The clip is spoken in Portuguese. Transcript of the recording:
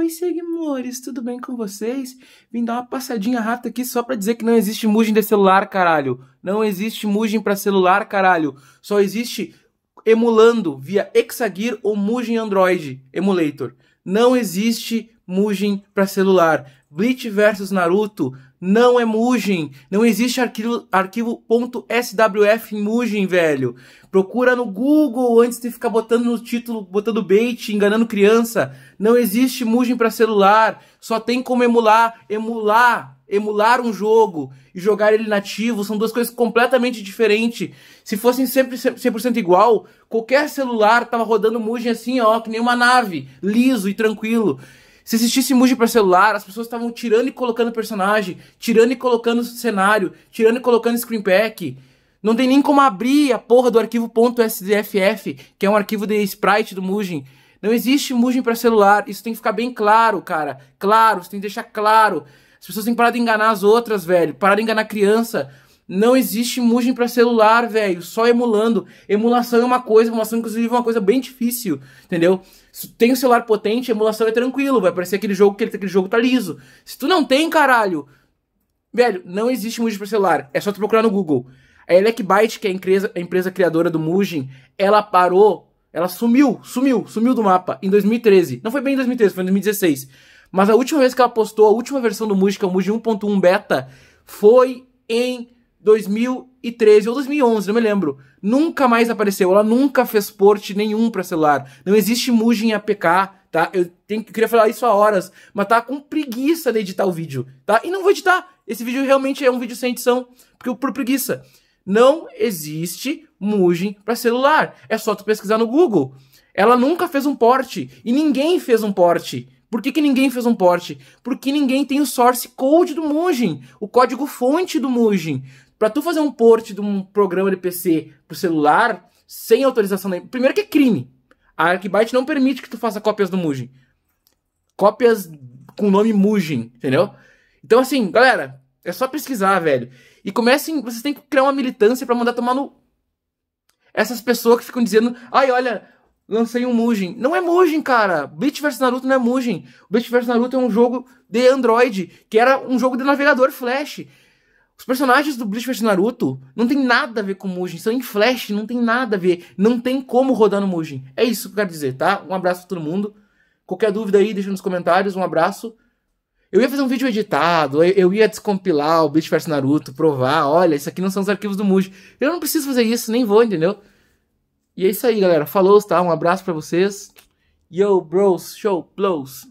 Oi, seguimores, tudo bem com vocês? Vim dar uma passadinha rápida aqui só pra dizer que não existe Mugen de celular, caralho. Não existe Mugen pra celular, caralho. Só existe emulando via Exagear ou Mugen Android Emulator. Não existe Mugen para celular. Bleach versus Naruto não é Mugen. Não existe arquivo, arquivo .swf em Mugen, velho. Procura no Google antes de ficar botando no título, botando bait, enganando criança. Não existe Mugen para celular. Só tem como emular, emular, emular um jogo e jogar ele nativo são duas coisas completamente diferentes. Se fossem sempre 100% igual, qualquer celular tava rodando Mugen assim, ó, que nem uma nave, liso e tranquilo. Se existisse Muji para celular, as pessoas estavam tirando e colocando personagem, tirando e colocando cenário, tirando e colocando screen pack. Não tem nem como abrir a porra do arquivo .sdff, que é um arquivo de sprite do Mugen. Não existe Mugen para celular, isso tem que ficar bem claro, cara. Claro, você tem que deixar claro. As pessoas têm que parar de enganar as outras, velho. Parar de enganar criança. Não existe Mugen para celular, velho. Só emulando. Emulação é uma coisa, emulação inclusive é uma coisa bem difícil, entendeu? Se tu tem um celular potente, emulação é tranquilo, vai aparecer aquele jogo que aquele jogo tá liso. Se tu não tem, caralho, velho, não existe Mugen para celular. É só tu procurar no Google. A Elecbyte, que é a empresa, a empresa criadora do Mugen, ela parou, ela sumiu, sumiu, sumiu do mapa em 2013. Não foi bem em 2013, foi em 2016. Mas a última vez que ela postou a última versão do Mugen, que é o Mugen 1.1 beta, foi em 2013 ou 2011, não me lembro. Nunca mais apareceu. Ela nunca fez port nenhum para celular. Não existe Mugen APK, tá? Eu tenho, queria falar isso há horas, mas tá com preguiça de editar o vídeo, tá? E não vou editar. Esse vídeo realmente é um vídeo sem edição, porque por preguiça. Não existe Mugen para celular. É só tu pesquisar no Google. Ela nunca fez um porte e ninguém fez um porte. Por que, que, ninguém fez um porte? Porque ninguém tem o source code do Mugen, o código fonte do Mugen. Para tu fazer um port de um programa de PC pro celular sem autorização da primeiro que é crime. A Arcbyte não permite que tu faça cópias do Mugen. Cópias com o nome Mugen, entendeu? Então assim, galera, é só pesquisar, velho. E comecem, vocês têm que criar uma militância para mandar tomar no essas pessoas que ficam dizendo: "Ai, olha, lancei um Mugen". Não é Mugen, cara. Bleach vs Naruto não é Mugen. Bleach vs Naruto é um jogo de Android, que era um jogo de navegador Flash. Os personagens do Bleach vs Naruto não tem nada a ver com o Mugen. São em Flash, não tem nada a ver. Não tem como rodar no Mugen. É isso que eu quero dizer, tá? Um abraço pra todo mundo. Qualquer dúvida aí, deixa nos comentários. Um abraço. Eu ia fazer um vídeo editado, eu ia descompilar o Bleach vs Naruto, provar, olha, isso aqui não são os arquivos do Mugen. Eu não preciso fazer isso, nem vou, entendeu? E é isso aí, galera. Falou, tá? Um abraço para vocês. Yo, bros, show, blows.